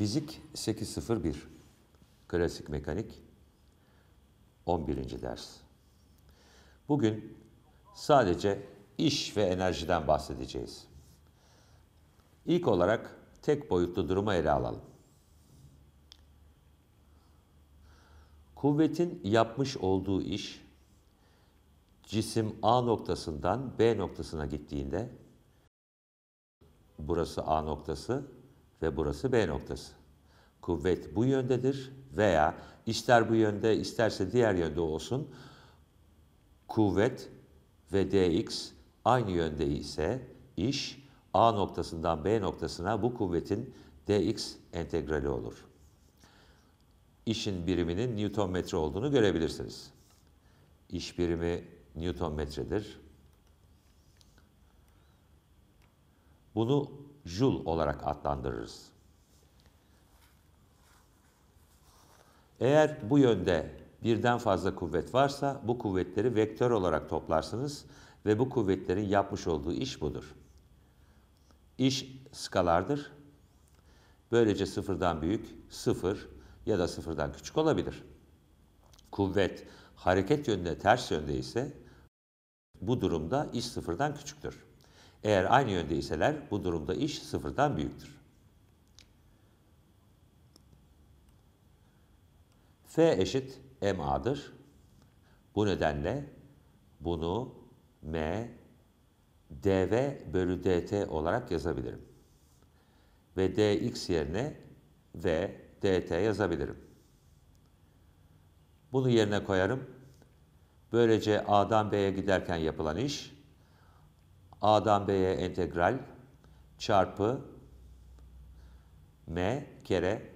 Fizik 801 Klasik Mekanik 11. ders. Bugün sadece iş ve enerjiden bahsedeceğiz. İlk olarak tek boyutlu durumu ele alalım. Kuvvetin yapmış olduğu iş cisim A noktasından B noktasına gittiğinde burası A noktası ve burası B noktası kuvvet bu yöndedir veya ister bu yönde isterse diğer yönde olsun kuvvet ve dx aynı yönde ise iş A noktasından B noktasına bu kuvvetin dx entegrali olur. İşin biriminin Newton metre olduğunu görebilirsiniz. İş birimi Newton metredir. Bunu Joule olarak adlandırırız. Eğer bu yönde birden fazla kuvvet varsa bu kuvvetleri vektör olarak toplarsınız ve bu kuvvetlerin yapmış olduğu iş budur. İş skalardır. Böylece sıfırdan büyük, sıfır ya da sıfırdan küçük olabilir. Kuvvet hareket yönünde ters yönde ise bu durumda iş sıfırdan küçüktür. Eğer aynı yönde iseler bu durumda iş sıfırdan büyüktür. F eşit MA'dır. Bu nedenle bunu M dv bölü dt olarak yazabilirim. Ve dx yerine v dt yazabilirim. Bunu yerine koyarım. Böylece a'dan b'ye giderken yapılan iş a'dan b'ye integral çarpı m kere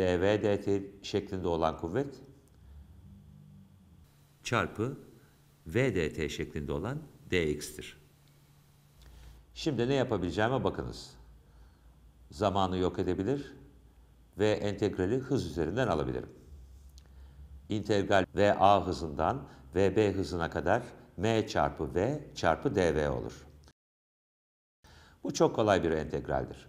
dvdt şeklinde olan kuvvet çarpı vdt şeklinde olan dx'tir. Şimdi ne yapabileceğime bakınız. Zamanı yok edebilir ve integrali hız üzerinden alabilirim. İntegral VA hızından VB hızına kadar M çarpı V çarpı DV olur. Bu çok kolay bir integraldir.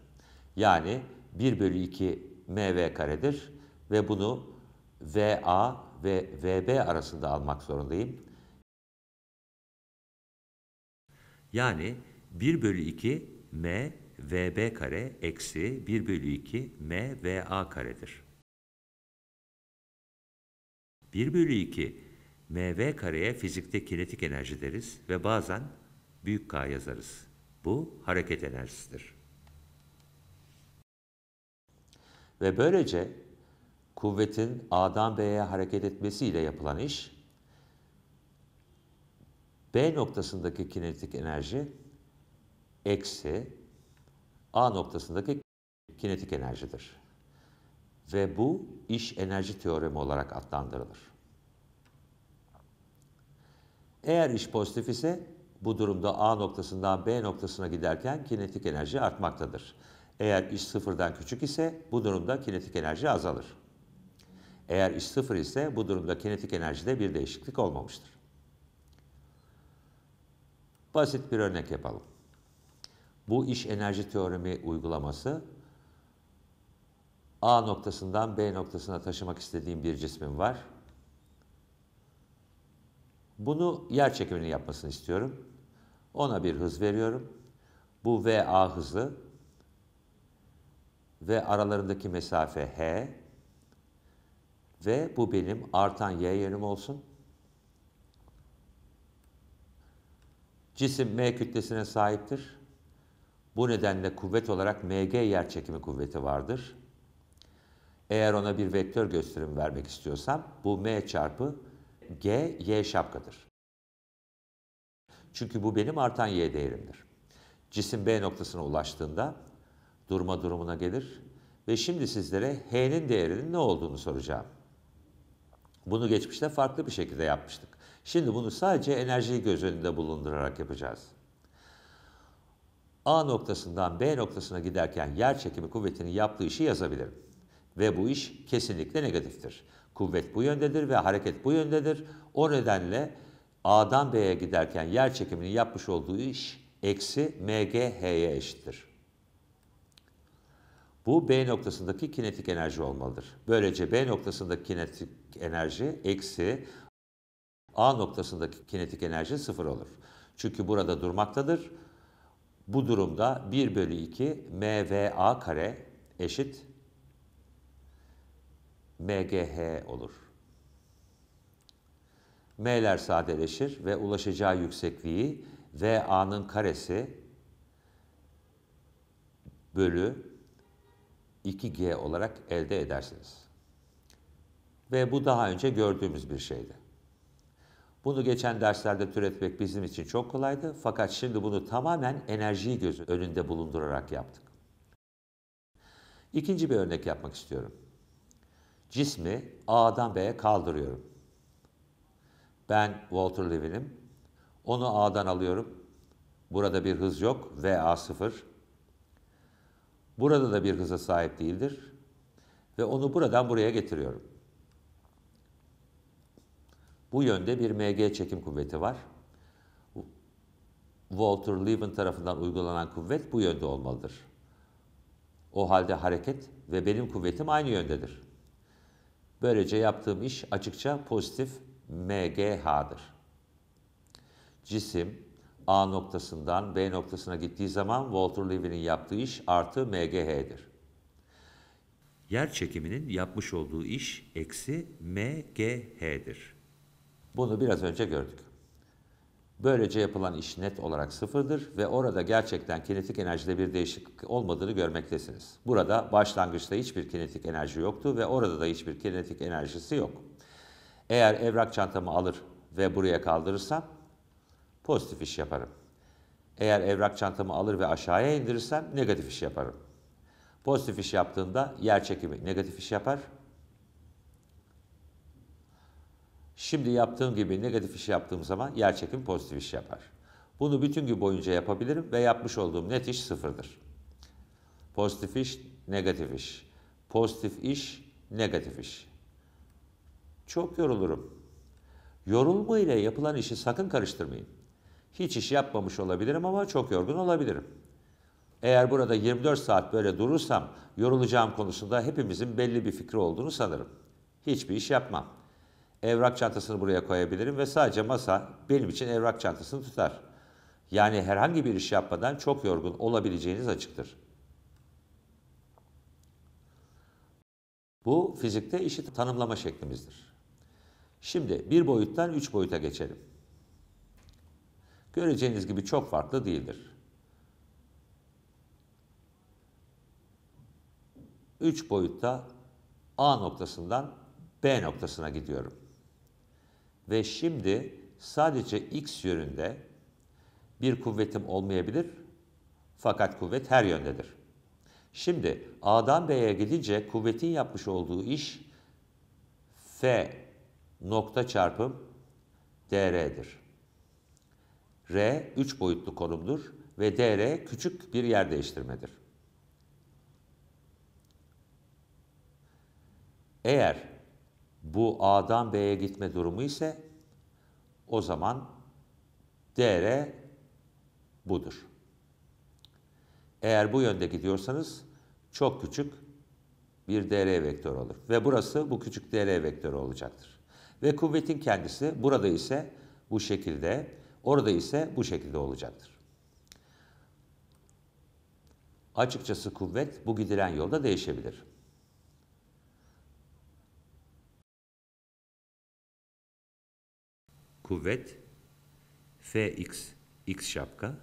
Yani 1 bölü 2 MV karedir ve bunu VA ve VB arasında almak zorundayım. Yani 1 bölü 2 M VB kare eksi 1 bölü 2 M VA karedir. 1 bölü 2 MV kareye fizikte kinetik enerji deriz ve bazen büyük K yazarız. Bu hareket enerjisidir. Ve böylece kuvvetin A'dan B'ye hareket etmesiyle yapılan iş, B noktasındaki kinetik enerji eksi A noktasındaki kinetik enerjidir. Ve bu iş enerji teoremi olarak adlandırılır. Eğer iş pozitif ise bu durumda A noktasından B noktasına giderken kinetik enerji artmaktadır. Eğer iş sıfırdan küçük ise bu durumda kinetik enerji azalır. Eğer iş sıfır ise bu durumda kinetik enerjide bir değişiklik olmamıştır. Basit bir örnek yapalım. Bu iş enerji teoremi uygulaması A noktasından B noktasına taşımak istediğim bir cismim var. Bunu yer çekimini yapmasını istiyorum. Ona bir hız veriyorum. Bu VA hızı ve aralarındaki mesafe h ve bu benim artan y yerim olsun. Cisim m kütlesine sahiptir. Bu nedenle kuvvet olarak mg yerçekimi kuvveti vardır. Eğer ona bir vektör gösterimi vermek istiyorsam bu m çarpı g y şapkadır. Çünkü bu benim artan y değerimdir. Cisim B noktasına ulaştığında durma durumuna gelir. Ve şimdi sizlere H'nin değerinin ne olduğunu soracağım. Bunu geçmişte farklı bir şekilde yapmıştık. Şimdi bunu sadece enerjiyi göz önünde bulundurarak yapacağız. A noktasından B noktasına giderken yer çekimi kuvvetinin yaptığı işi yazabilirim. Ve bu iş kesinlikle negatiftir. Kuvvet bu yöndedir ve hareket bu yöndedir. O nedenle A'dan B'ye giderken yer çekiminin yapmış olduğu iş eksi MGH'ye eşittir. Bu B noktasındaki kinetik enerji olmalıdır. Böylece B noktasındaki kinetik enerji eksi A noktasındaki kinetik enerji sıfır olur. Çünkü burada durmaktadır. Bu durumda 1 bölü 2 MVA kare eşit MGH olur. M'ler sadeleşir ve ulaşacağı yüksekliği VA'nın karesi bölü 2G olarak elde edersiniz. Ve bu daha önce gördüğümüz bir şeydi. Bunu geçen derslerde türetmek bizim için çok kolaydı fakat şimdi bunu tamamen enerjiyi gözü önünde bulundurarak yaptık. İkinci bir örnek yapmak istiyorum. Cismi A'dan B'ye kaldırıyorum. Ben Walter Levin'im. Onu A'dan alıyorum. Burada bir hız yok. VA0. Burada da bir hıza sahip değildir. Ve onu buradan buraya getiriyorum. Bu yönde bir MG çekim kuvveti var. Walter Levin tarafından uygulanan kuvvet bu yönde olmalıdır. O halde hareket ve benim kuvvetim aynı yöndedir. Böylece yaptığım iş açıkça pozitif MGH'dır. Cisim A noktasından B noktasına gittiği zaman Walter Levy'nin yaptığı iş artı MGH'dir. Yer çekiminin yapmış olduğu iş eksi MGH'dir. Bunu biraz önce gördük. Böylece yapılan iş net olarak sıfırdır ve orada gerçekten kinetik enerjide bir değişiklik olmadığını görmektesiniz. Burada başlangıçta hiçbir kinetik enerji yoktu ve orada da hiçbir kinetik enerjisi yok. Eğer evrak çantamı alır ve buraya kaldırırsam pozitif iş yaparım. Eğer evrak çantamı alır ve aşağıya indirirsem negatif iş yaparım. Pozitif iş yaptığında yer çekimi negatif iş yapar. Şimdi yaptığım gibi negatif iş yaptığım zaman yer çekimi pozitif iş yapar. Bunu bütün gün boyunca yapabilirim ve yapmış olduğum net iş sıfırdır. Pozitif iş, negatif iş. Pozitif iş, negatif iş. Çok yorulurum. Yorulma ile yapılan işi sakın karıştırmayın. Hiç iş yapmamış olabilirim ama çok yorgun olabilirim. Eğer burada 24 saat böyle durursam yorulacağım konusunda hepimizin belli bir fikri olduğunu sanırım. Hiçbir iş yapmam. Evrak çantasını buraya koyabilirim ve sadece masa benim için evrak çantasını tutar. Yani herhangi bir iş yapmadan çok yorgun olabileceğiniz açıktır. Bu fizikte işi tanımlama şeklimizdir. Şimdi bir boyuttan üç boyuta geçelim göreceğiniz gibi çok farklı değildir. 3 boyutta A noktasından B noktasına gidiyorum. Ve şimdi sadece X yönünde bir kuvvetim olmayabilir fakat kuvvet her yöndedir. Şimdi A'dan B'ye gidince kuvvetin yapmış olduğu iş F nokta çarpım DR'dir. R 3 boyutlu konumdur ve DR küçük bir yer değiştirmedir. Eğer bu A'dan B'ye gitme durumu ise o zaman DR budur. Eğer bu yönde gidiyorsanız çok küçük bir dr vektörü olur. Ve burası bu küçük dr vektörü olacaktır. Ve kuvvetin kendisi burada ise bu şekilde Orada ise bu şekilde olacaktır. Açıkçası kuvvet bu gidilen yolda değişebilir. Kuvvet Fx x şapka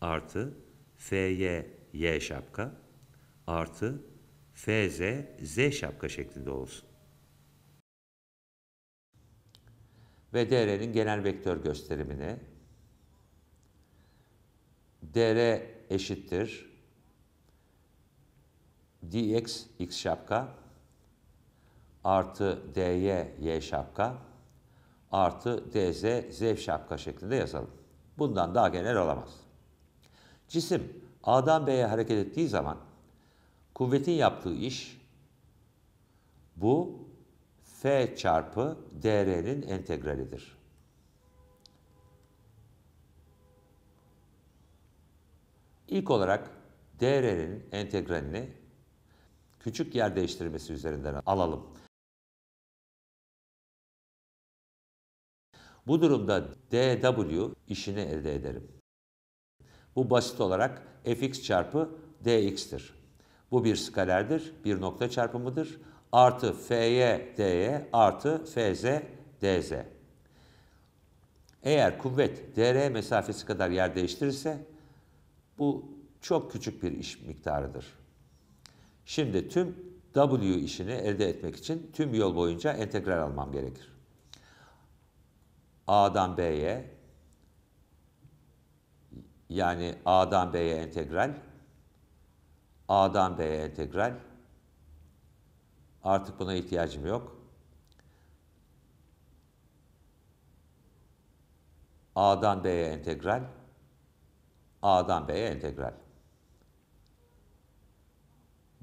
artı Fy y şapka artı Fz z şapka şeklinde olsun. Ve DR'nin genel vektör gösterimini dr eşittir dx x şapka artı dy y şapka artı dz z şapka şeklinde yazalım. Bundan daha genel olamaz. Cisim A'dan B'ye hareket ettiği zaman kuvvetin yaptığı iş bu F çarpı dr'nin integralidir. İlk olarak DR'nin entegralini küçük yer değiştirmesi üzerinden alalım. Bu durumda dw işini elde ederim. Bu basit olarak fx çarpı dx'tir. Bu bir skalerdir, bir nokta çarpımıdır. Artı fy dy artı fz dz. Eğer kuvvet dr mesafesi kadar yer değiştirirse bu çok küçük bir iş miktarıdır. Şimdi tüm W işini elde etmek için tüm yol boyunca entegral almam gerekir. A'dan B'ye yani A'dan B'ye entegral A'dan B'ye entegral artık buna ihtiyacım yok. A'dan B'ye entegral A'dan B'ye integral.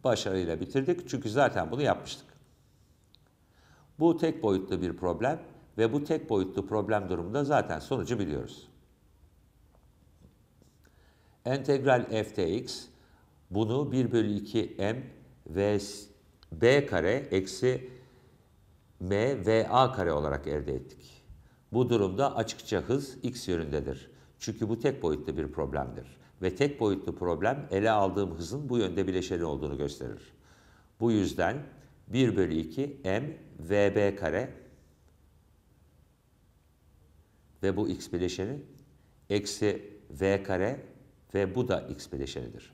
Başarıyla bitirdik çünkü zaten bunu yapmıştık. Bu tek boyutlu bir problem ve bu tek boyutlu problem durumunda zaten sonucu biliyoruz. Entegral ftx bunu 1 bölü 2 m ve b kare eksi m ve a kare olarak elde ettik. Bu durumda açıkça hız x yönündedir. Çünkü bu tek boyutlu bir problemdir. Ve tek boyutlu problem ele aldığım hızın bu yönde bileşeni olduğunu gösterir. Bu yüzden 1 bölü 2 m vb kare ve bu x bileşeni eksi v kare ve bu da x bileşenidir.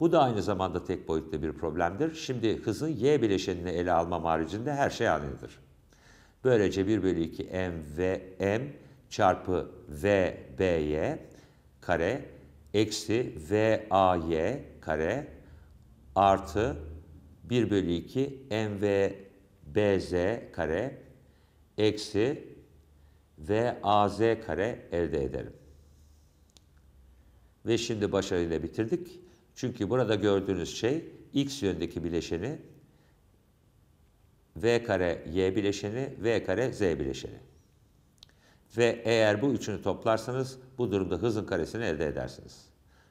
Bu da aynı zamanda tek boyutlu bir problemdir. Şimdi hızın y bileşenini ele almam haricinde her şey aynıdır. Böylece 1 bölü 2 m ve m çarpı VBY kare eksi VAY kare artı 1 bölü 2 MVBZ kare eksi VAZ kare elde ederim. Ve şimdi başarıyla bitirdik. Çünkü burada gördüğünüz şey x yönündeki bileşeni V kare Y bileşeni, V kare Z bileşeni. Ve eğer bu üçünü toplarsanız bu durumda hızın karesini elde edersiniz.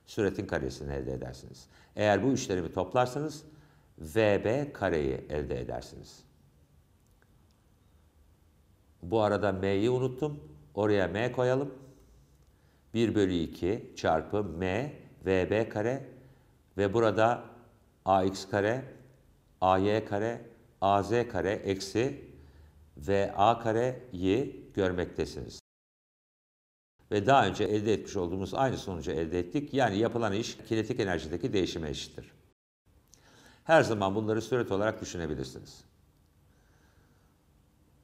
Süretin karesini elde edersiniz. Eğer bu üçlerimi toplarsanız VB kareyi elde edersiniz. Bu arada M'yi unuttum. Oraya M koyalım. 1 bölü 2 çarpı M VB kare ve burada AX kare, AY kare, AZ kare eksi ve a kareyi görmektesiniz. Ve daha önce elde etmiş olduğumuz aynı sonucu elde ettik. Yani yapılan iş kinetik enerjideki değişime eşittir. Her zaman bunları sürat olarak düşünebilirsiniz.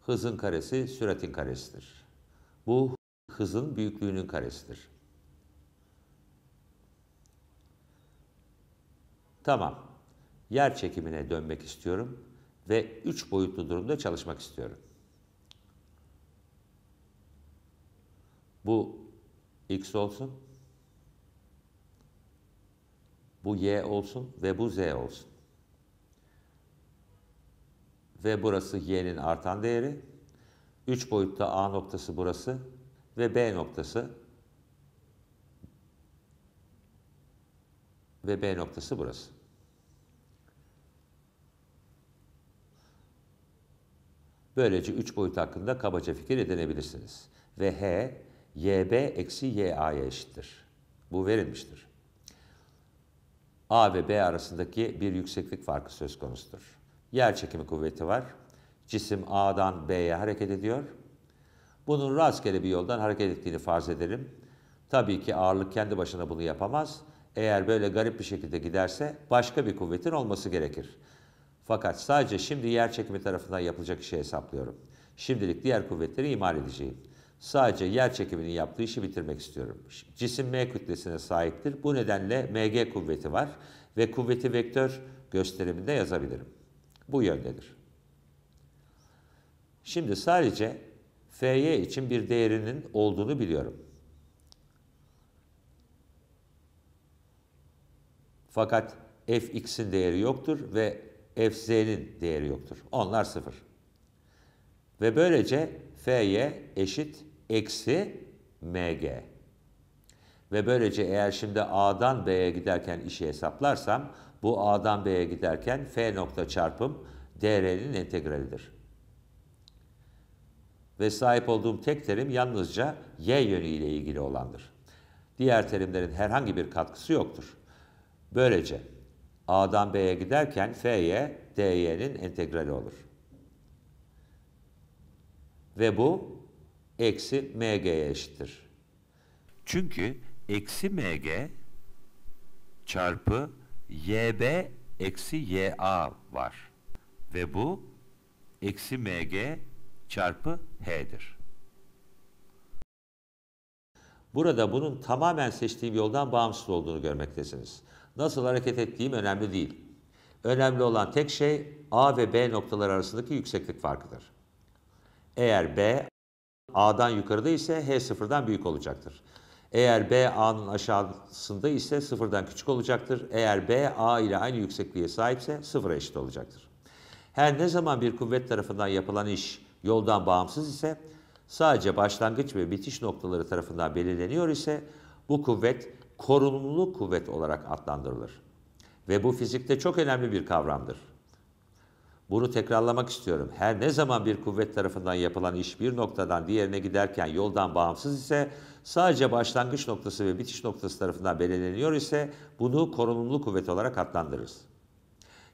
Hızın karesi süratin karesidir. Bu hızın büyüklüğünün karesidir. Tamam. Yer çekimine dönmek istiyorum ve üç boyutlu durumda çalışmak istiyorum. Bu X olsun, bu Y olsun ve bu Z olsun. Ve burası Y'nin artan değeri. 3 boyutta A noktası burası ve B noktası ve B noktası burası. Böylece üç boyut hakkında kabaca fikir edinebilirsiniz. Ve h, yb eksi ya'ya eşittir. Bu verilmiştir. A ve B arasındaki bir yükseklik farkı söz konusudur. Yer çekimi kuvveti var. Cisim A'dan B'ye hareket ediyor. Bunun rastgele bir yoldan hareket ettiğini farz edelim. Tabii ki ağırlık kendi başına bunu yapamaz. Eğer böyle garip bir şekilde giderse başka bir kuvvetin olması gerekir. Fakat sadece şimdi yer çekimi tarafından yapılacak işi hesaplıyorum. Şimdilik diğer kuvvetleri imal edeceğim. Sadece yer çekiminin yaptığı işi bitirmek istiyorum. Cisim M kütlesine sahiptir. Bu nedenle MG kuvveti var ve kuvveti vektör gösteriminde yazabilirim. Bu yöndedir. Şimdi sadece Fy için bir değerinin olduğunu biliyorum. Fakat fx'in değeri yoktur ve FZ'nin değeri yoktur. Onlar sıfır. Ve böylece F'ye eşit eksi MG. Ve böylece eğer şimdi A'dan B'ye giderken işi hesaplarsam bu A'dan B'ye giderken F nokta çarpım DR'nin integralidir. Ve sahip olduğum tek terim yalnızca Y yönüyle ilgili olandır. Diğer terimlerin herhangi bir katkısı yoktur. Böylece A'dan B'ye giderken F'ye DY'nin integrali olur. Ve bu eksi MG'ye eşittir. Çünkü eksi MG çarpı YB eksi YA var. Ve bu eksi MG çarpı H'dir. Burada bunun tamamen seçtiğim yoldan bağımsız olduğunu görmektesiniz. Nasıl hareket ettiğim önemli değil. Önemli olan tek şey A ve B noktaları arasındaki yükseklik farkıdır. Eğer B A'dan yukarıda ise H sıfırdan büyük olacaktır. Eğer B A'nın aşağısında ise sıfırdan küçük olacaktır. Eğer B A ile aynı yüksekliğe sahipse sıfıra eşit olacaktır. Her ne zaman bir kuvvet tarafından yapılan iş yoldan bağımsız ise sadece başlangıç ve bitiş noktaları tarafından belirleniyor ise bu kuvvet korunumlu kuvvet olarak adlandırılır. Ve bu fizikte çok önemli bir kavramdır. Bunu tekrarlamak istiyorum. Her ne zaman bir kuvvet tarafından yapılan iş bir noktadan diğerine giderken yoldan bağımsız ise sadece başlangıç noktası ve bitiş noktası tarafından belirleniyor ise bunu korunumlu kuvvet olarak adlandırırız.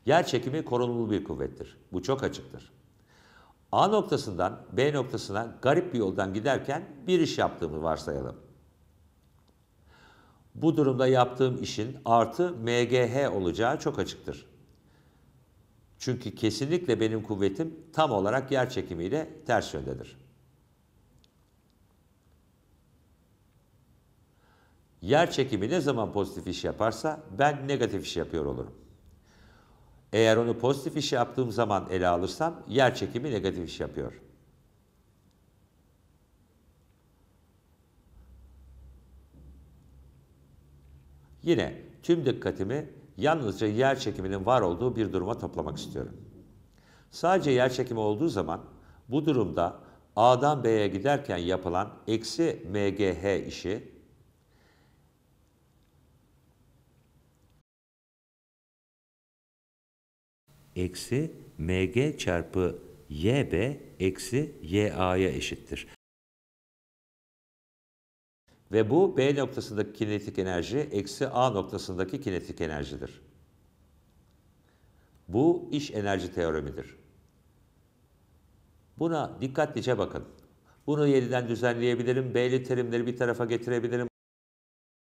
Yer çekimi korunumlu bir kuvvettir. Bu çok açıktır. A noktasından B noktasına garip bir yoldan giderken bir iş yaptığımı varsayalım. Bu durumda yaptığım işin artı MGH olacağı çok açıktır. Çünkü kesinlikle benim kuvvetim tam olarak yer çekimiyle ters yöndedir. Yer çekimi ne zaman pozitif iş yaparsa ben negatif iş yapıyor olurum. Eğer onu pozitif iş yaptığım zaman ele alırsam yer çekimi negatif iş yapıyor. Yine tüm dikkatimi yalnızca yer çekiminin var olduğu bir duruma toplamak istiyorum. Sadece yer çekimi olduğu zaman bu durumda A'dan B'ye giderken yapılan eksi MGH işi eksi mg çarpı yb eksi ya'ya eşittir. Ve bu B noktasındaki kinetik enerji eksi A noktasındaki kinetik enerjidir. Bu iş enerji teoremidir. Buna dikkatlice bakın. Bunu yeniden düzenleyebilirim. B'li terimleri bir tarafa getirebilirim.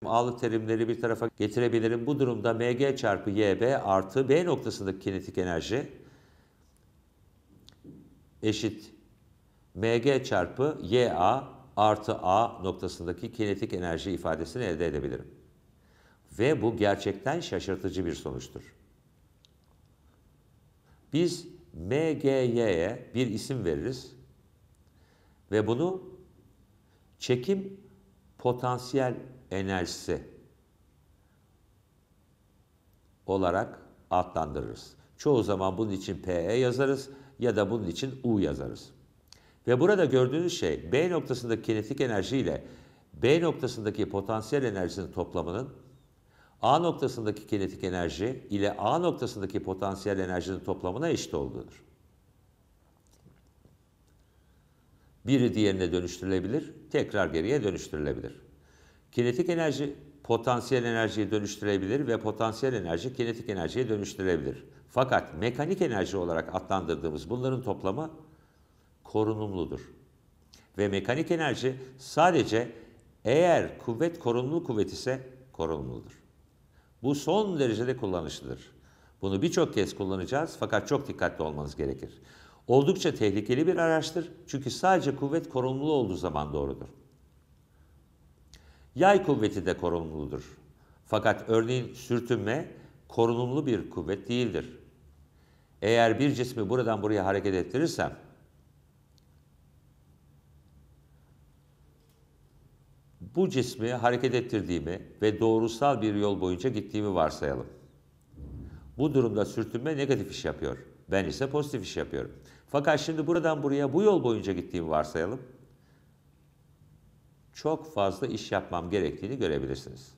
A'lı terimleri bir tarafa getirebilirim. Bu durumda mg çarpı yb artı b noktasındaki kinetik enerji eşit mg çarpı ya artı A noktasındaki kinetik enerji ifadesini elde edebilirim. Ve bu gerçekten şaşırtıcı bir sonuçtur. Biz MGY'ye bir isim veririz ve bunu çekim potansiyel enerjisi olarak adlandırırız. Çoğu zaman bunun için PE yazarız ya da bunun için U yazarız. Ve burada gördüğünüz şey B noktasındaki kinetik enerji ile B noktasındaki potansiyel enerjinin toplamının A noktasındaki kinetik enerji ile A noktasındaki potansiyel enerjinin toplamına eşit olduğudur. Biri diğerine dönüştürülebilir, tekrar geriye dönüştürülebilir. Kinetik enerji potansiyel enerjiye dönüştürebilir ve potansiyel enerji kinetik enerjiye dönüştürebilir. Fakat mekanik enerji olarak adlandırdığımız bunların toplamı korunumludur. Ve mekanik enerji sadece eğer kuvvet korunumlu kuvvet ise korunumludur. Bu son derecede kullanışlıdır. Bunu birçok kez kullanacağız fakat çok dikkatli olmanız gerekir. Oldukça tehlikeli bir araçtır çünkü sadece kuvvet korunumlu olduğu zaman doğrudur. Yay kuvveti de korunumludur. Fakat örneğin sürtünme korunumlu bir kuvvet değildir. Eğer bir cismi buradan buraya hareket ettirirsem Bu cismi hareket ettirdiğimi ve doğrusal bir yol boyunca gittiğimi varsayalım. Bu durumda sürtünme negatif iş yapıyor. Ben ise pozitif iş yapıyorum. Fakat şimdi buradan buraya bu yol boyunca gittiğimi varsayalım. Çok fazla iş yapmam gerektiğini görebilirsiniz.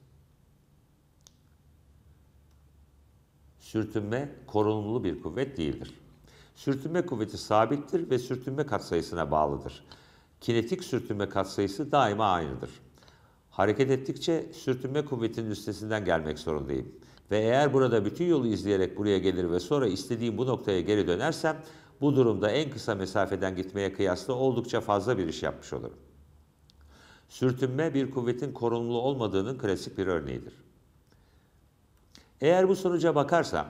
Sürtünme korunumlu bir kuvvet değildir. Sürtünme kuvveti sabittir ve sürtünme katsayısına bağlıdır. Kinetik sürtünme katsayısı daima aynıdır. Hareket ettikçe sürtünme kuvvetinin üstesinden gelmek zorundayım. Ve eğer burada bütün yolu izleyerek buraya gelir ve sonra istediğim bu noktaya geri dönersem bu durumda en kısa mesafeden gitmeye kıyasla oldukça fazla bir iş yapmış olurum. Sürtünme bir kuvvetin korunumlu olmadığının klasik bir örneğidir. Eğer bu sonuca bakarsam,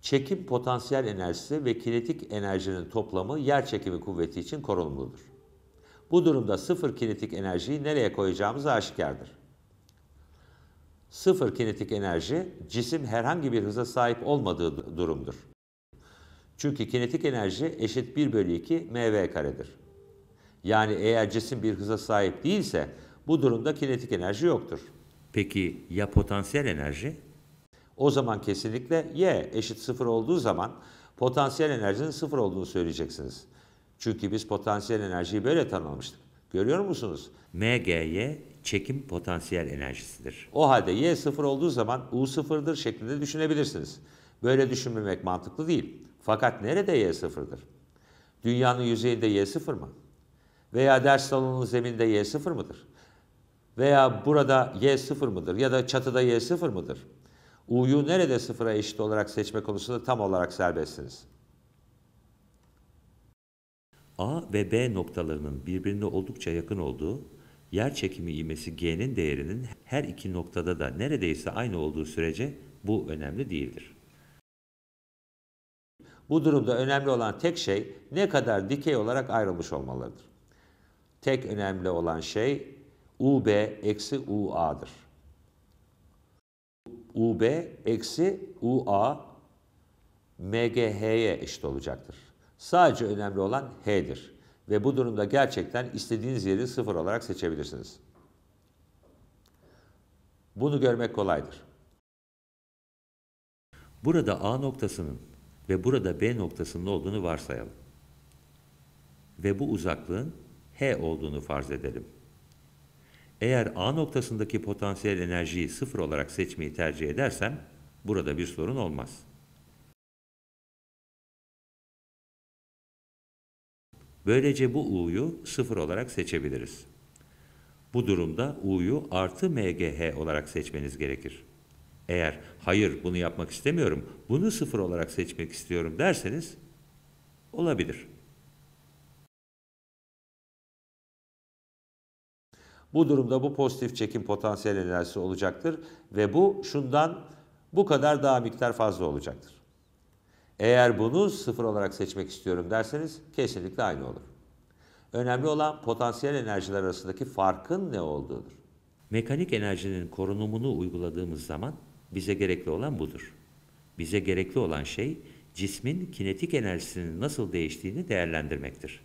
çekim potansiyel enerjisi ve kinetik enerjinin toplamı yer çekimi kuvveti için korunumludur. Bu durumda sıfır kinetik enerjiyi nereye koyacağımız aşikardır. Sıfır kinetik enerji cisim herhangi bir hıza sahip olmadığı durumdur. Çünkü kinetik enerji eşit 1 bölü 2 mv karedir. Yani eğer cisim bir hıza sahip değilse bu durumda kinetik enerji yoktur. Peki ya potansiyel enerji? O zaman kesinlikle y eşit sıfır olduğu zaman potansiyel enerjinin sıfır olduğunu söyleyeceksiniz. Çünkü biz potansiyel enerjiyi böyle tanımlamıştık. Görüyor musunuz? MGY çekim potansiyel enerjisidir. O halde Y sıfır olduğu zaman U sıfırdır şeklinde düşünebilirsiniz. Böyle düşünmemek mantıklı değil. Fakat nerede Y sıfırdır? Dünyanın yüzeyinde Y sıfır mı? Veya ders salonunun zeminde Y sıfır mıdır? Veya burada Y sıfır mıdır? Ya da çatıda Y sıfır mıdır? U'yu nerede sıfıra eşit olarak seçme konusunda tam olarak serbestsiniz. A ve B noktalarının birbirine oldukça yakın olduğu, yer çekimi ivmesi G'nin değerinin her iki noktada da neredeyse aynı olduğu sürece bu önemli değildir. Bu durumda önemli olan tek şey ne kadar dikey olarak ayrılmış olmalıdır. Tek önemli olan şey UB eksi UA'dır. UB eksi UA MGH'ye eşit olacaktır. Sadece önemli olan H'dir. Ve bu durumda gerçekten istediğiniz yeri sıfır olarak seçebilirsiniz. Bunu görmek kolaydır. Burada A noktasının ve burada B noktasının olduğunu varsayalım. Ve bu uzaklığın H olduğunu farz edelim. Eğer A noktasındaki potansiyel enerjiyi sıfır olarak seçmeyi tercih edersem burada bir sorun olmaz.'' Böylece bu u'yu sıfır olarak seçebiliriz. Bu durumda u'yu artı mgh olarak seçmeniz gerekir. Eğer hayır bunu yapmak istemiyorum, bunu sıfır olarak seçmek istiyorum derseniz olabilir. Bu durumda bu pozitif çekim potansiyel enerjisi olacaktır ve bu şundan bu kadar daha miktar fazla olacaktır. Eğer bunu sıfır olarak seçmek istiyorum derseniz kesinlikle aynı olur. Önemli olan potansiyel enerjiler arasındaki farkın ne olduğudur. Mekanik enerjinin korunumunu uyguladığımız zaman bize gerekli olan budur. Bize gerekli olan şey cismin kinetik enerjisinin nasıl değiştiğini değerlendirmektir.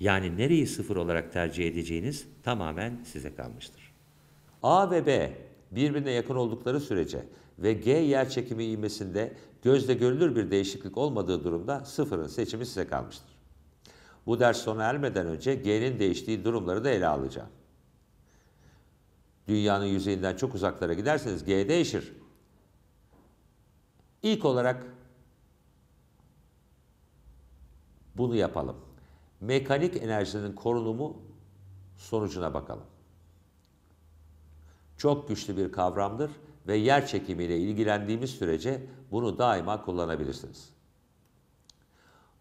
Yani nereyi sıfır olarak tercih edeceğiniz tamamen size kalmıştır. A ve B birbirine yakın oldukları sürece ve G yer çekimi ivmesinde gözle görülür bir değişiklik olmadığı durumda sıfırın seçimi size kalmıştır. Bu ders sona ermeden önce G'nin değiştiği durumları da ele alacağım. Dünyanın yüzeyinden çok uzaklara giderseniz G değişir. İlk olarak bunu yapalım. Mekanik enerjinin korunumu sonucuna bakalım. Çok güçlü bir kavramdır ve yer çekimiyle ilgilendiğimiz sürece bunu daima kullanabilirsiniz.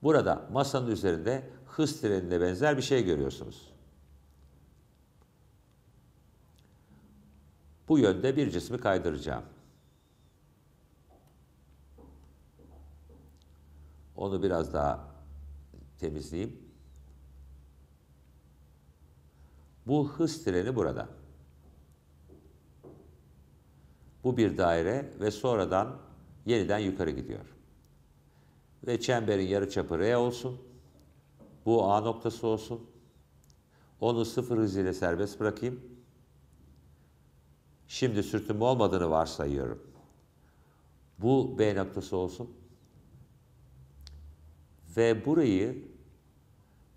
Burada masanın üzerinde hız trenine benzer bir şey görüyorsunuz. Bu yönde bir cismi kaydıracağım. Onu biraz daha temizleyeyim. Bu hız treni burada. Bu bir daire ve sonradan yeniden yukarı gidiyor. Ve çemberin yarıçapı R olsun. Bu A noktası olsun. Onu sıfır hızıyla serbest bırakayım. Şimdi sürtünme olmadığını varsayıyorum. Bu B noktası olsun. Ve burayı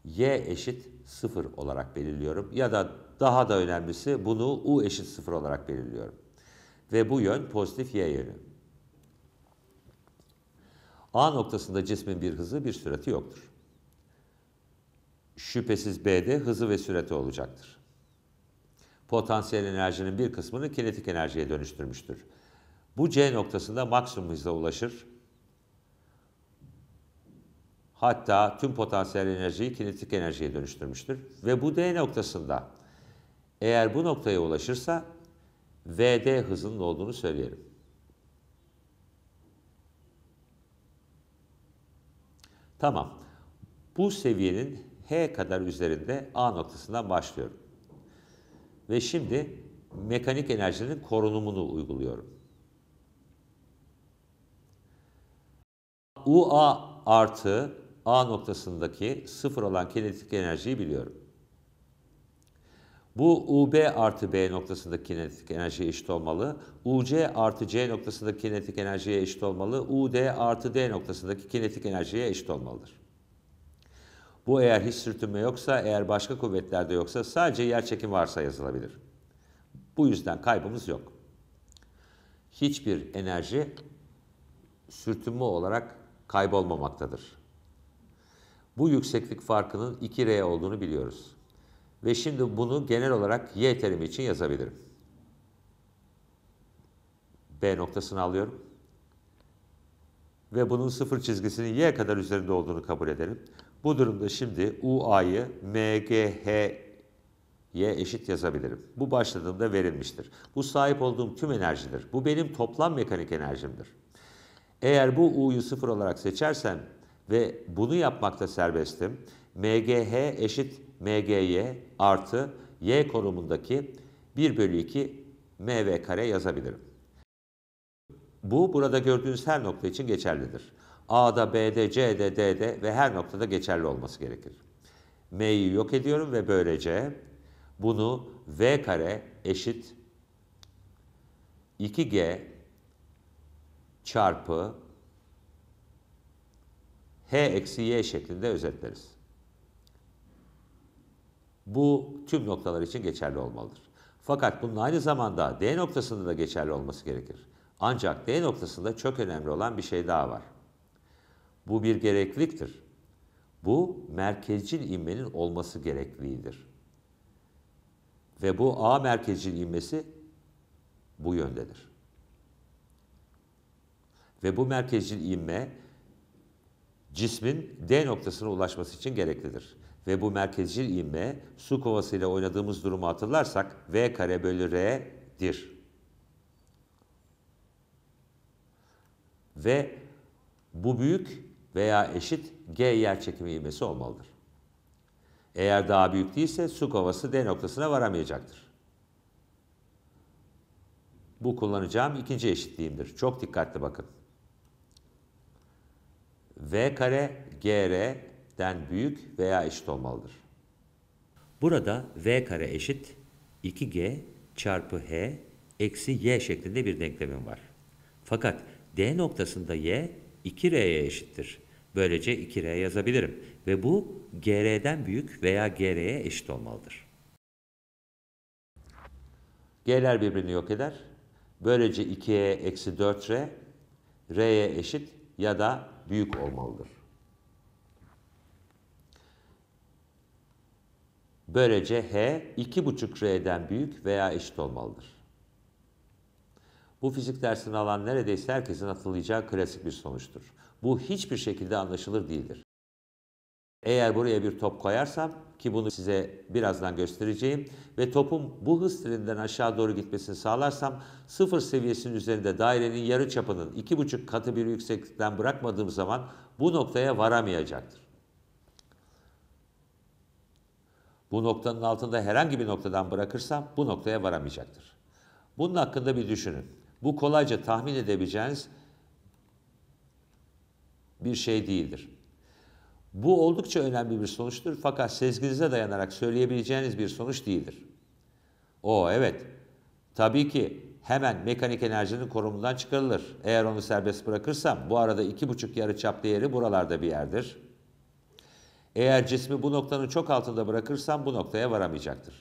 Y eşit sıfır olarak belirliyorum. Ya da daha da önemlisi bunu U eşit sıfır olarak belirliyorum ve bu yön pozitif y yönü. A noktasında cismin bir hızı bir sürati yoktur. Şüphesiz B'de hızı ve sürati olacaktır. Potansiyel enerjinin bir kısmını kinetik enerjiye dönüştürmüştür. Bu C noktasında maksimum hızla ulaşır. Hatta tüm potansiyel enerjiyi kinetik enerjiye dönüştürmüştür. Ve bu D noktasında eğer bu noktaya ulaşırsa VD hızının olduğunu söyleyelim. Tamam. Bu seviyenin H kadar üzerinde A noktasından başlıyorum. Ve şimdi mekanik enerjinin korunumunu uyguluyorum. UA artı A noktasındaki sıfır olan kinetik enerjiyi biliyorum. Bu UB artı B noktasındaki kinetik enerjiye eşit olmalı. UC artı C noktasındaki kinetik enerjiye eşit olmalı. UD artı D noktasındaki kinetik enerjiye eşit olmalıdır. Bu eğer hiç sürtünme yoksa, eğer başka kuvvetlerde yoksa sadece yerçekim varsa yazılabilir. Bu yüzden kaybımız yok. Hiçbir enerji sürtünme olarak kaybolmamaktadır. Bu yükseklik farkının 2R olduğunu biliyoruz. Ve şimdi bunu genel olarak y terimi için yazabilirim. B noktasını alıyorum. Ve bunun sıfır çizgisinin y kadar üzerinde olduğunu kabul edelim. Bu durumda şimdi UA'yı MGH'ye eşit yazabilirim. Bu başladığımda verilmiştir. Bu sahip olduğum tüm enerjidir. Bu benim toplam mekanik enerjimdir. Eğer bu U'yu sıfır olarak seçersem ve bunu yapmakta serbestim, MGH eşit MGY artı Y konumundaki 1 bölü 2 MV kare yazabilirim. Bu burada gördüğünüz her nokta için geçerlidir. A'da, B'de, C'de, D'de ve her noktada geçerli olması gerekir. M'yi yok ediyorum ve böylece bunu V kare eşit 2G çarpı H eksi Y şeklinde özetleriz. Bu tüm noktalar için geçerli olmalıdır. Fakat bunun aynı zamanda D noktasında da geçerli olması gerekir. Ancak D noktasında çok önemli olan bir şey daha var. Bu bir gerekliliktir. Bu merkezcil inmenin olması gerekliliğidir. Ve bu A merkezcil inmesi bu yöndedir. Ve bu merkezcil inme cismin D noktasına ulaşması için gereklidir. Ve bu merkezcil inme su kovasıyla oynadığımız durumu hatırlarsak V kare bölü R'dir. Ve bu büyük veya eşit G yerçekimi ivmesi olmalıdır. Eğer daha büyük değilse su kovası D noktasına varamayacaktır. Bu kullanacağım ikinci eşitliğimdir. Çok dikkatli bakın. V kare GR den büyük veya eşit olmalıdır. Burada v kare eşit 2g çarpı h eksi y şeklinde bir denklemim var. Fakat d noktasında y 2r'ye eşittir. Böylece 2r yazabilirim ve bu gr'den büyük veya gr'ye eşit olmalıdır. G'ler birbirini yok eder. Böylece 2'ye eksi 4R, R'ye eşit ya da büyük olmalıdır. Böylece h 2,5r'den büyük veya eşit olmalıdır. Bu fizik dersini alan neredeyse herkesin hatırlayacağı klasik bir sonuçtur. Bu hiçbir şekilde anlaşılır değildir. Eğer buraya bir top koyarsam ki bunu size birazdan göstereceğim ve topun bu hız treninden aşağı doğru gitmesini sağlarsam sıfır seviyesinin üzerinde dairenin yarı çapının iki buçuk katı bir yükseklikten bırakmadığım zaman bu noktaya varamayacaktır. bu noktanın altında herhangi bir noktadan bırakırsam bu noktaya varamayacaktır. Bunun hakkında bir düşünün. Bu kolayca tahmin edebileceğiniz bir şey değildir. Bu oldukça önemli bir sonuçtur fakat sezginize dayanarak söyleyebileceğiniz bir sonuç değildir. O evet, tabii ki hemen mekanik enerjinin konumundan çıkarılır. Eğer onu serbest bırakırsam bu arada iki buçuk yarı çap değeri buralarda bir yerdir. Eğer cismi bu noktanın çok altında bırakırsam bu noktaya varamayacaktır.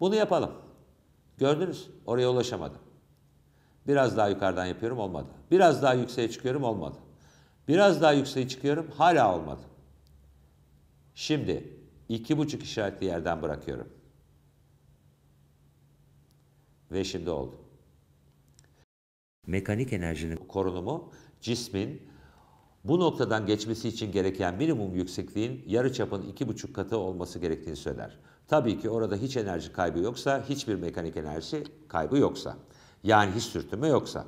Bunu yapalım. Gördünüz oraya ulaşamadım. Biraz daha yukarıdan yapıyorum olmadı. Biraz daha yükseğe çıkıyorum olmadı. Biraz daha yükseğe çıkıyorum hala olmadı. Şimdi iki buçuk işaretli yerden bırakıyorum. Ve şimdi oldu. Mekanik enerjinin korunumu cismin bu noktadan geçmesi için gereken minimum yüksekliğin yarı çapın 2,5 katı olması gerektiğini söyler. Tabii ki orada hiç enerji kaybı yoksa, hiçbir mekanik enerji kaybı yoksa. Yani hiç sürtünme yoksa.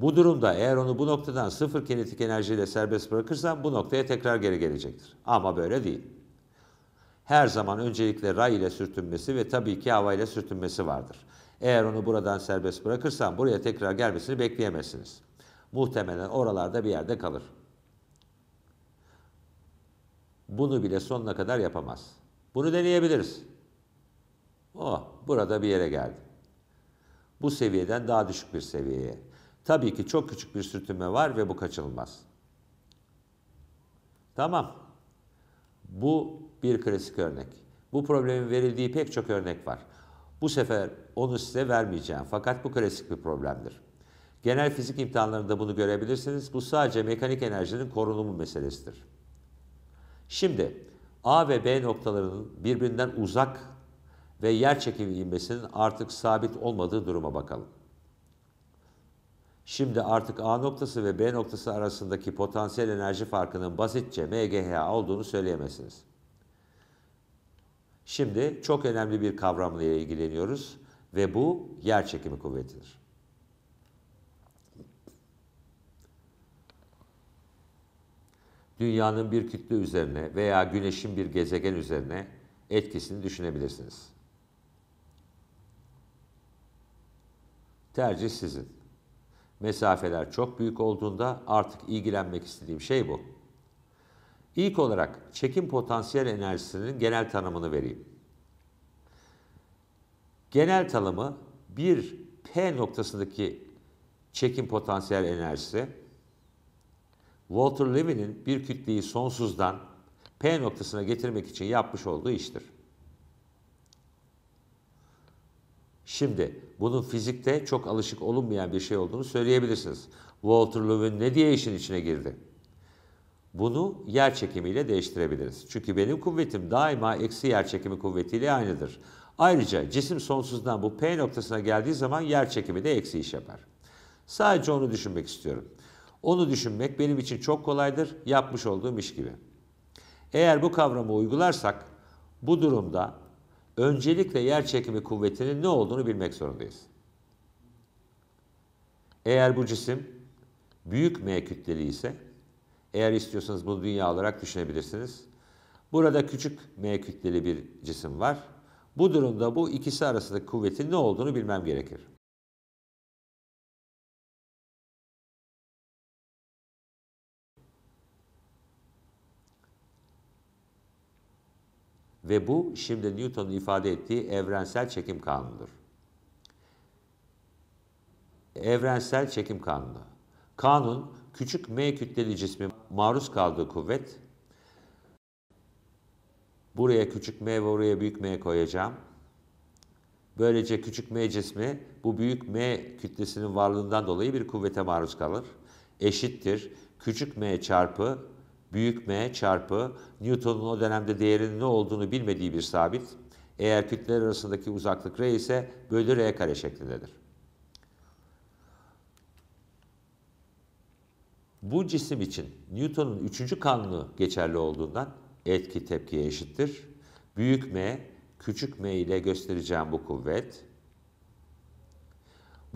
Bu durumda eğer onu bu noktadan sıfır kinetik enerjiyle serbest bırakırsan bu noktaya tekrar geri gelecektir. Ama böyle değil. Her zaman öncelikle ray ile sürtünmesi ve tabii ki hava ile sürtünmesi vardır. Eğer onu buradan serbest bırakırsan buraya tekrar gelmesini bekleyemezsiniz. Muhtemelen oralarda bir yerde kalır bunu bile sonuna kadar yapamaz. Bunu deneyebiliriz. Oh, burada bir yere geldi. Bu seviyeden daha düşük bir seviyeye. Tabii ki çok küçük bir sürtünme var ve bu kaçınılmaz. Tamam. Bu bir klasik örnek. Bu problemin verildiği pek çok örnek var. Bu sefer onu size vermeyeceğim. Fakat bu klasik bir problemdir. Genel fizik imtihanlarında bunu görebilirsiniz. Bu sadece mekanik enerjinin korunumu meselesidir. Şimdi A ve B noktalarının birbirinden uzak ve yer çekimi ivmesinin artık sabit olmadığı duruma bakalım. Şimdi artık A noktası ve B noktası arasındaki potansiyel enerji farkının basitçe mgh olduğunu söyleyemezsiniz. Şimdi çok önemli bir kavramla ilgileniyoruz ve bu yer çekimi kuvvetidir. dünyanın bir kütle üzerine veya güneşin bir gezegen üzerine etkisini düşünebilirsiniz. Tercih sizin. Mesafeler çok büyük olduğunda artık ilgilenmek istediğim şey bu. İlk olarak çekim potansiyel enerjisinin genel tanımını vereyim. Genel tanımı bir P noktasındaki çekim potansiyel enerjisi Walter Levin'in bir kütleyi sonsuzdan P noktasına getirmek için yapmış olduğu iştir. Şimdi bunun fizikte çok alışık olunmayan bir şey olduğunu söyleyebilirsiniz. Walter Lewin ne diye işin içine girdi? Bunu yer çekimiyle değiştirebiliriz. Çünkü benim kuvvetim daima eksi yer çekimi kuvvetiyle aynıdır. Ayrıca cisim sonsuzdan bu P noktasına geldiği zaman yer çekimi de eksi iş yapar. Sadece onu düşünmek istiyorum. Onu düşünmek benim için çok kolaydır yapmış olduğum iş gibi. Eğer bu kavramı uygularsak bu durumda öncelikle yer çekimi kuvvetinin ne olduğunu bilmek zorundayız. Eğer bu cisim büyük M kütleli ise eğer istiyorsanız bunu dünya olarak düşünebilirsiniz. Burada küçük M kütleli bir cisim var. Bu durumda bu ikisi arasındaki kuvvetin ne olduğunu bilmem gerekir. Ve bu şimdi Newton'un ifade ettiği evrensel çekim kanunudur. Evrensel çekim kanunu. Kanun, küçük m kütleli cismin maruz kaldığı kuvvet, buraya küçük m ve oraya büyük m koyacağım. Böylece küçük m cismi bu büyük m kütlesinin varlığından dolayı bir kuvvete maruz kalır. Eşittir küçük m çarpı büyük M çarpı Newton'un o dönemde değerinin ne olduğunu bilmediği bir sabit. Eğer kütleler arasındaki uzaklık R ise bölü R kare şeklindedir. Bu cisim için Newton'un üçüncü kanunu geçerli olduğundan etki tepkiye eşittir. Büyük M, küçük M ile göstereceğim bu kuvvet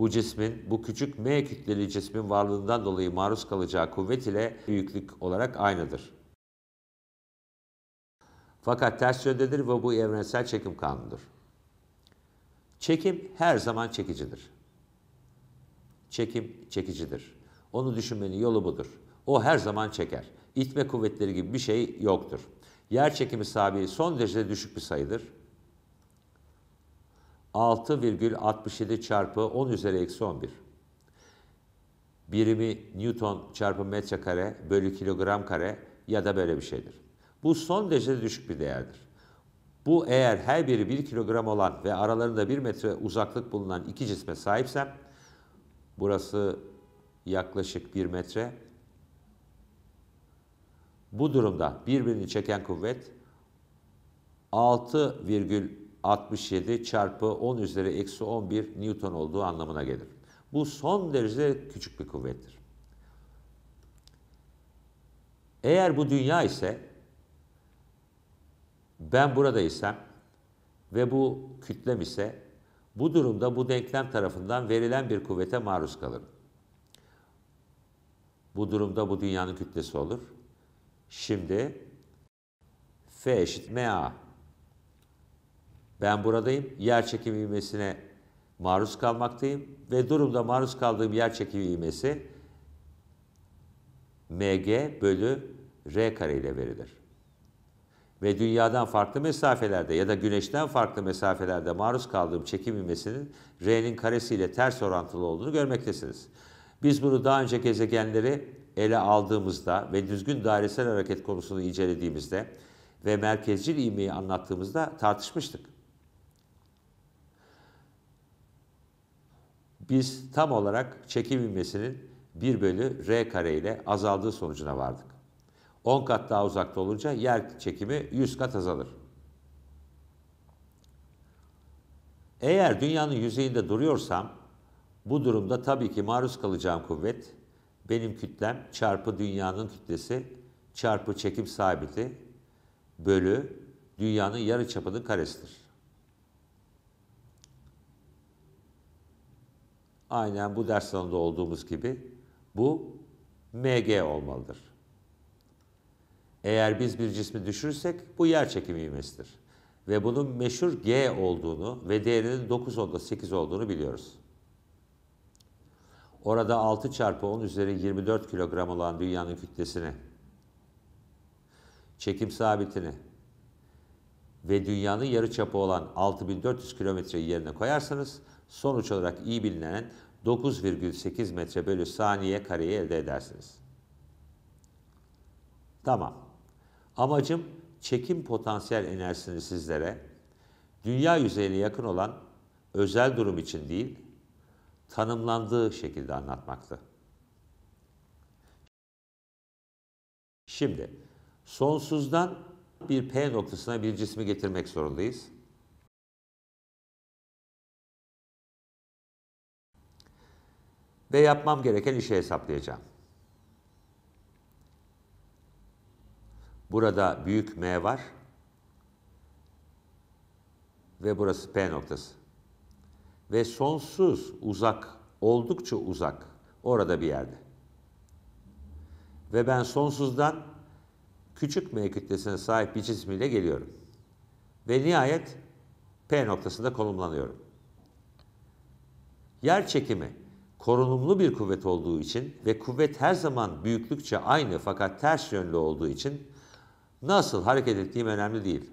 bu cismin, bu küçük M kütleli cismin varlığından dolayı maruz kalacağı kuvvet ile büyüklük olarak aynıdır. Fakat ters yöndedir ve bu evrensel çekim kanunudur. Çekim her zaman çekicidir. Çekim çekicidir. Onu düşünmenin yolu budur. O her zaman çeker. İtme kuvvetleri gibi bir şey yoktur. Yer çekimi sabiği son derece düşük bir sayıdır 6,67 çarpı 10 üzeri eksi 11. Birimi Newton çarpı metrekare bölü kilogram kare ya da böyle bir şeydir. Bu son derece düşük bir değerdir. Bu eğer her biri 1 kilogram olan ve aralarında 1 metre uzaklık bulunan iki cisme sahipsem, burası yaklaşık 1 metre, bu durumda birbirini çeken kuvvet 6,67 67 çarpı 10 üzeri eksi 11 Newton olduğu anlamına gelir. Bu son derece küçük bir kuvvettir. Eğer bu dünya ise ben buradaysam ve bu kütlem ise bu durumda bu denklem tarafından verilen bir kuvvete maruz kalırım. Bu durumda bu dünyanın kütlesi olur. Şimdi F eşit MA ben buradayım, yer çekimi ivmesine maruz kalmaktayım ve durumda maruz kaldığım yer çekimi ivmesi mg bölü r kare ile verilir. Ve dünyadan farklı mesafelerde ya da güneşten farklı mesafelerde maruz kaldığım çekim ivmesinin r'nin karesiyle ters orantılı olduğunu görmektesiniz. Biz bunu daha önce gezegenleri ele aldığımızda ve düzgün dairesel hareket konusunu incelediğimizde ve merkezcil ivmeyi anlattığımızda tartışmıştık. biz tam olarak çekim ivmesinin 1 bölü r kare ile azaldığı sonucuna vardık. 10 kat daha uzakta olunca yer çekimi 100 kat azalır. Eğer dünyanın yüzeyinde duruyorsam bu durumda tabii ki maruz kalacağım kuvvet benim kütlem çarpı dünyanın kütlesi çarpı çekim sabiti bölü dünyanın yarı çapının karesidir. aynen bu ders sonunda olduğumuz gibi bu mg olmalıdır. Eğer biz bir cismi düşürsek bu yer çekimi ivmesidir. Ve bunun meşhur g olduğunu ve değerinin 9 onda 8 olduğunu biliyoruz. Orada 6 çarpı 10 üzeri 24 kilogram olan dünyanın kütlesini, çekim sabitini ve dünyanın yarı çapı olan 6400 kilometreyi yerine koyarsanız sonuç olarak iyi bilinen 9,8 metre bölü saniye kareyi elde edersiniz. Tamam. Amacım çekim potansiyel enerjisini sizlere dünya yüzeyine yakın olan özel durum için değil, tanımlandığı şekilde anlatmaktı. Şimdi sonsuzdan bir P noktasına bir cismi getirmek zorundayız. ve yapmam gereken işi hesaplayacağım. Burada büyük M var ve burası P noktası. Ve sonsuz uzak, oldukça uzak orada bir yerde. Ve ben sonsuzdan küçük M kütlesine sahip bir cismiyle geliyorum. Ve nihayet P noktasında konumlanıyorum. Yer çekimi korunumlu bir kuvvet olduğu için ve kuvvet her zaman büyüklükçe aynı fakat ters yönlü olduğu için nasıl hareket ettiğim önemli değil.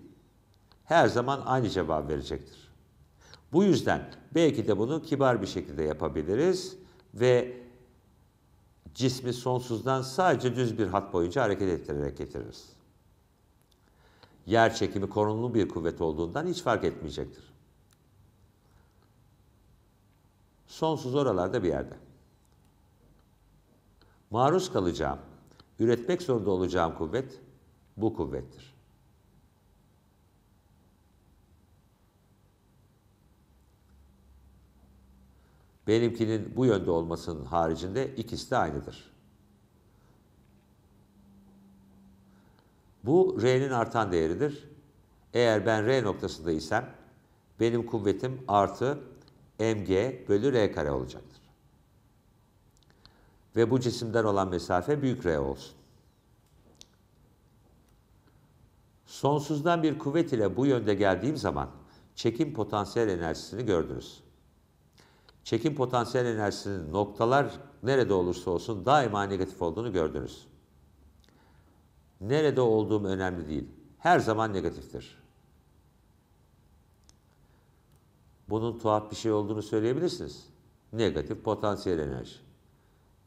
Her zaman aynı cevap verecektir. Bu yüzden belki de bunu kibar bir şekilde yapabiliriz ve cismi sonsuzdan sadece düz bir hat boyunca hareket ettirerek getiririz. Yer çekimi korunumlu bir kuvvet olduğundan hiç fark etmeyecektir. Sonsuz oralarda bir yerde. Maruz kalacağım, üretmek zorunda olacağım kuvvet bu kuvvettir. Benimkinin bu yönde olmasının haricinde ikisi de aynıdır. Bu R'nin artan değeridir. Eğer ben R noktasında isem benim kuvvetim artı mg bölü r kare olacaktır. Ve bu cisimden olan mesafe büyük r olsun. Sonsuzdan bir kuvvet ile bu yönde geldiğim zaman çekim potansiyel enerjisini gördünüz. Çekim potansiyel enerjisinin noktalar nerede olursa olsun daima negatif olduğunu gördünüz. Nerede olduğum önemli değil. Her zaman negatiftir. bunun tuhaf bir şey olduğunu söyleyebilirsiniz. Negatif potansiyel enerji.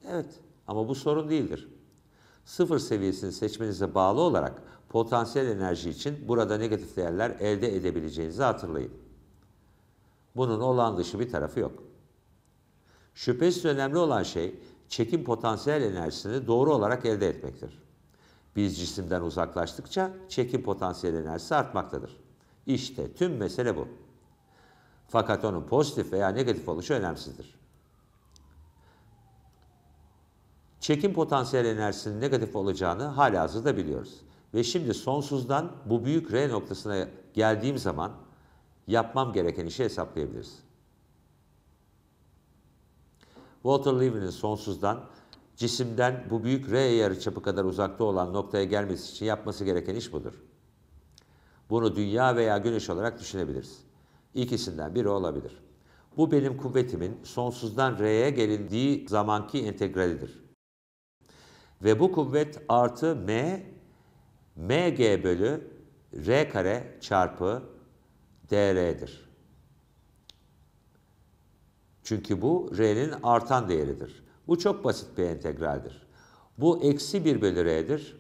Evet ama bu sorun değildir. Sıfır seviyesini seçmenize bağlı olarak potansiyel enerji için burada negatif değerler elde edebileceğinizi hatırlayın. Bunun olan dışı bir tarafı yok. Şüphesiz önemli olan şey çekim potansiyel enerjisini doğru olarak elde etmektir. Biz cisimden uzaklaştıkça çekim potansiyel enerjisi artmaktadır. İşte tüm mesele bu. Fakat onun pozitif veya negatif oluşu önemsizdir. Çekim potansiyel enerjisinin negatif olacağını hala hazırda biliyoruz. Ve şimdi sonsuzdan bu büyük R noktasına geldiğim zaman yapmam gereken işi hesaplayabiliriz. Walter Leavy'nin sonsuzdan cisimden bu büyük R yarıçapı kadar uzakta olan noktaya gelmesi için yapması gereken iş budur. Bunu dünya veya güneş olarak düşünebiliriz. İkisinden biri olabilir. Bu benim kuvvetimin sonsuzdan R'ye gelindiği zamanki integralidir. Ve bu kuvvet artı M, MG bölü R kare çarpı DR'dir. Çünkü bu R'nin artan değeridir. Bu çok basit bir integraldir. Bu eksi 1 bölü R'dir.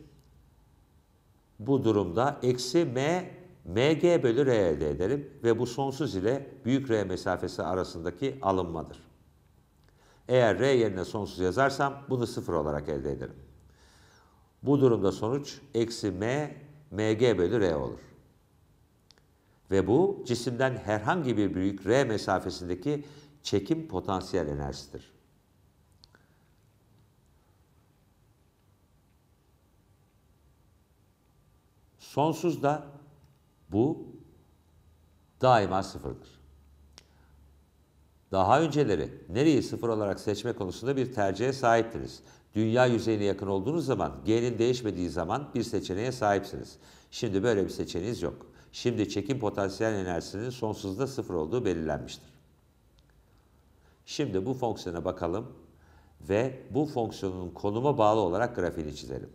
Bu durumda eksi M mg bölü r elde ederim ve bu sonsuz ile büyük r mesafesi arasındaki alınmadır. Eğer r yerine sonsuz yazarsam bunu sıfır olarak elde ederim. Bu durumda sonuç eksi m mg bölü r olur. Ve bu cisimden herhangi bir büyük r mesafesindeki çekim potansiyel enerjisidir. Sonsuz da bu daima sıfırdır. Daha önceleri nereyi sıfır olarak seçme konusunda bir tercihe sahiptiniz. Dünya yüzeyine yakın olduğunuz zaman G'nin değişmediği zaman bir seçeneğe sahipsiniz. Şimdi böyle bir seçeneğiniz yok. Şimdi çekim potansiyel enerjisinin sonsuzda sıfır olduğu belirlenmiştir. Şimdi bu fonksiyona bakalım ve bu fonksiyonun konuma bağlı olarak grafiğini çizelim.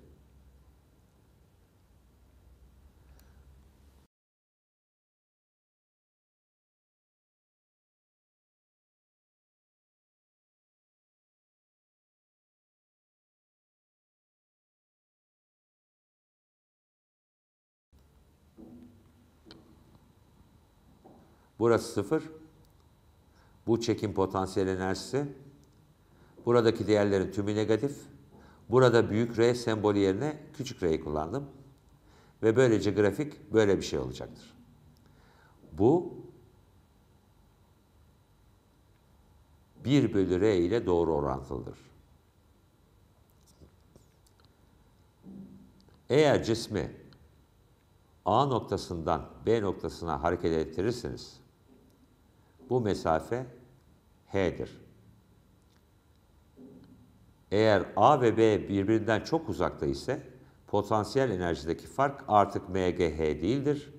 Burası sıfır. Bu çekim potansiyel enerjisi. Buradaki değerlerin tümü negatif. Burada büyük R sembolü yerine küçük R'yi kullandım. Ve böylece grafik böyle bir şey olacaktır. Bu 1 bölü R ile doğru orantılıdır. Eğer cismi A noktasından B noktasına hareket ettirirsiniz, bu mesafe H'dir. Eğer A ve B birbirinden çok uzakta ise potansiyel enerjideki fark artık MGH değildir.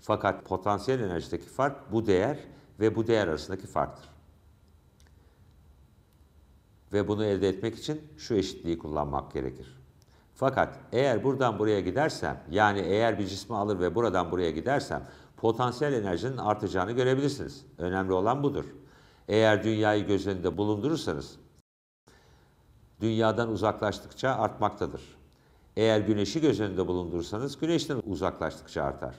Fakat potansiyel enerjideki fark bu değer ve bu değer arasındaki farktır. Ve bunu elde etmek için şu eşitliği kullanmak gerekir. Fakat eğer buradan buraya gidersem, yani eğer bir cismi alır ve buradan buraya gidersem, potansiyel enerjinin artacağını görebilirsiniz. Önemli olan budur. Eğer dünyayı göz önünde bulundurursanız, dünyadan uzaklaştıkça artmaktadır. Eğer güneşi göz önünde bulundurursanız, güneşten uzaklaştıkça artar.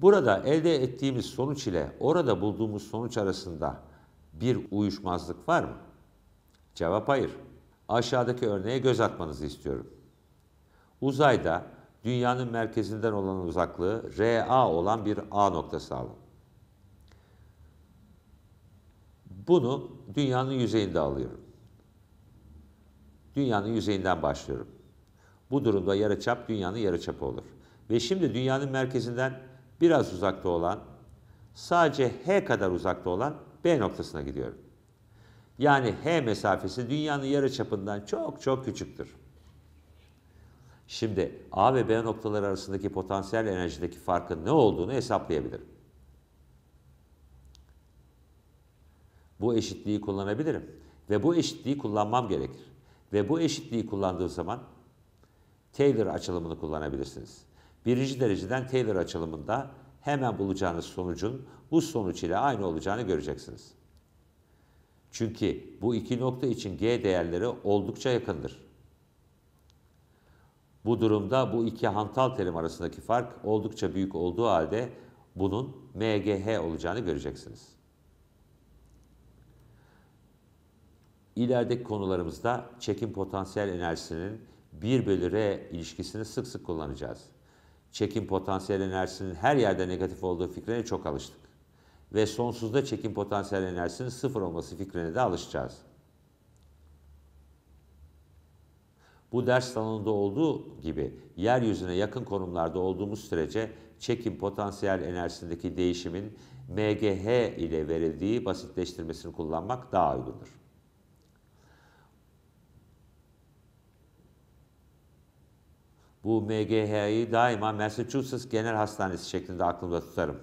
Burada elde ettiğimiz sonuç ile orada bulduğumuz sonuç arasında bir uyuşmazlık var mı? Cevap hayır aşağıdaki örneğe göz atmanızı istiyorum. Uzayda dünyanın merkezinden olan uzaklığı RA olan bir A noktası alın. Bunu dünyanın yüzeyinde alıyorum. Dünyanın yüzeyinden başlıyorum. Bu durumda yarıçap dünyanın yarıçapı olur. Ve şimdi dünyanın merkezinden biraz uzakta olan, sadece H kadar uzakta olan B noktasına gidiyorum. Yani H mesafesi dünyanın yarı çapından çok çok küçüktür. Şimdi A ve B noktaları arasındaki potansiyel enerjideki farkın ne olduğunu hesaplayabilirim. Bu eşitliği kullanabilirim. Ve bu eşitliği kullanmam gerekir. Ve bu eşitliği kullandığı zaman Taylor açılımını kullanabilirsiniz. Birinci dereceden Taylor açılımında hemen bulacağınız sonucun bu sonuç ile aynı olacağını göreceksiniz. Çünkü bu iki nokta için G değerleri oldukça yakındır. Bu durumda bu iki hantal terim arasındaki fark oldukça büyük olduğu halde bunun MGH olacağını göreceksiniz. İlerideki konularımızda çekim potansiyel enerjisinin 1 bölü R ilişkisini sık sık kullanacağız. Çekim potansiyel enerjisinin her yerde negatif olduğu fikrine çok alıştık ve sonsuzda çekim potansiyel enerjisinin sıfır olması fikrine de alışacağız. Bu ders salonunda olduğu gibi yeryüzüne yakın konumlarda olduğumuz sürece çekim potansiyel enerjisindeki değişimin MGH ile verildiği basitleştirmesini kullanmak daha uygundur. Bu MGH'yi daima Massachusetts Genel Hastanesi şeklinde aklımda tutarım.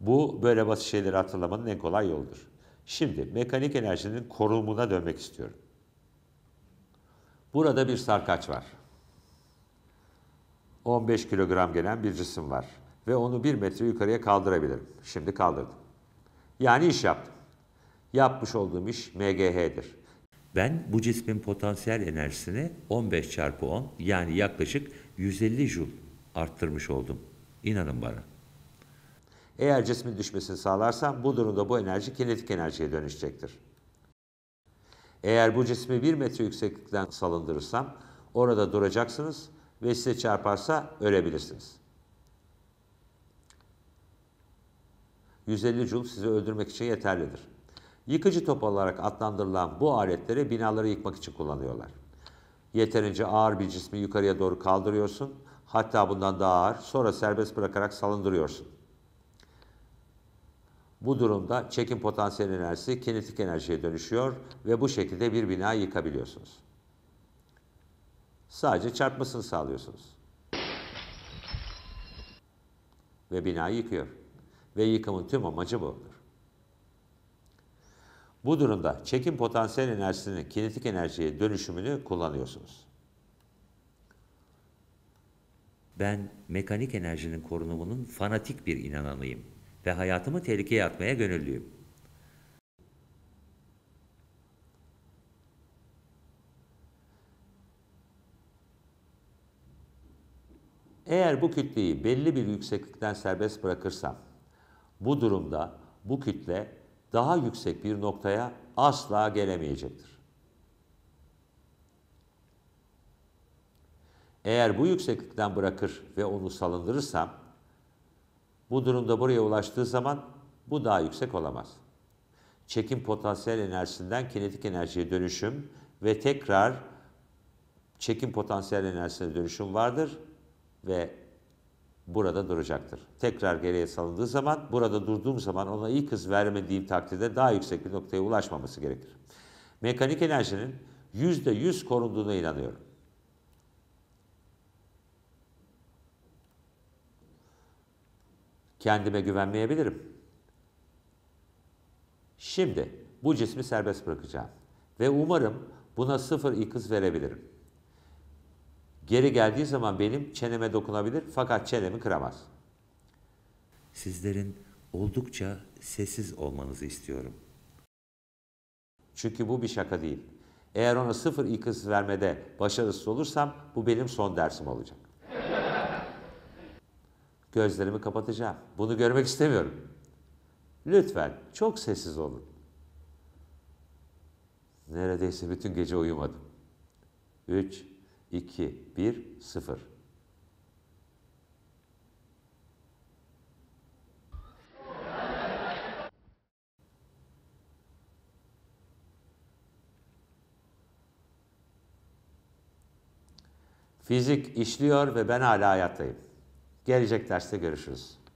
Bu böyle basit şeyleri hatırlamanın en kolay yoludur. Şimdi mekanik enerjinin korumuna dönmek istiyorum. Burada bir sarkaç var. 15 kilogram gelen bir cisim var ve onu bir metre yukarıya kaldırabilirim. Şimdi kaldırdım. Yani iş yaptım. Yapmış olduğum iş MGH'dir. Ben bu cismin potansiyel enerjisini 15 çarpı 10 yani yaklaşık 150 jul arttırmış oldum. İnanın bana. Eğer cismin düşmesini sağlarsam bu durumda bu enerji kinetik enerjiye dönüşecektir. Eğer bu cismi 1 metre yükseklikten salındırırsam orada duracaksınız ve size çarparsa ölebilirsiniz. 150 joule sizi öldürmek için yeterlidir. Yıkıcı top olarak adlandırılan bu aletleri binaları yıkmak için kullanıyorlar. Yeterince ağır bir cismi yukarıya doğru kaldırıyorsun, hatta bundan daha ağır, sonra serbest bırakarak salındırıyorsun. Bu durumda çekim potansiyel enerjisi kinetik enerjiye dönüşüyor ve bu şekilde bir bina yıkabiliyorsunuz. Sadece çarpmasını sağlıyorsunuz. Ve binayı yıkıyor. Ve yıkımın tüm amacı budur. Bu durumda çekim potansiyel enerjisinin kinetik enerjiye dönüşümünü kullanıyorsunuz. Ben mekanik enerjinin korunumunun fanatik bir inananıyım ve hayatımı tehlikeye atmaya gönüllüyüm. Eğer bu kütleyi belli bir yükseklikten serbest bırakırsam, bu durumda bu kütle daha yüksek bir noktaya asla gelemeyecektir. Eğer bu yükseklikten bırakır ve onu salındırırsam, bu durumda buraya ulaştığı zaman bu daha yüksek olamaz. Çekim potansiyel enerjisinden kinetik enerjiye dönüşüm ve tekrar çekim potansiyel enerjisine dönüşüm vardır ve burada duracaktır. Tekrar geriye salındığı zaman, burada durduğum zaman ona ilk hız vermediğim takdirde daha yüksek bir noktaya ulaşmaması gerekir. Mekanik enerjinin %100 korunduğuna inanıyorum. kendime güvenmeyebilirim. Şimdi bu cismi serbest bırakacağım ve umarım buna sıfır ikiz verebilirim. Geri geldiği zaman benim çeneme dokunabilir fakat çenemi kıramaz. Sizlerin oldukça sessiz olmanızı istiyorum. Çünkü bu bir şaka değil. Eğer ona sıfır ikiz vermede başarısız olursam bu benim son dersim olacak. Gözlerimi kapatacağım. Bunu görmek istemiyorum. Lütfen çok sessiz olun. Neredeyse bütün gece uyumadım. 3, 2, 1, 0. Fizik işliyor ve ben hala hayattayım. Gelecek derste görüşürüz.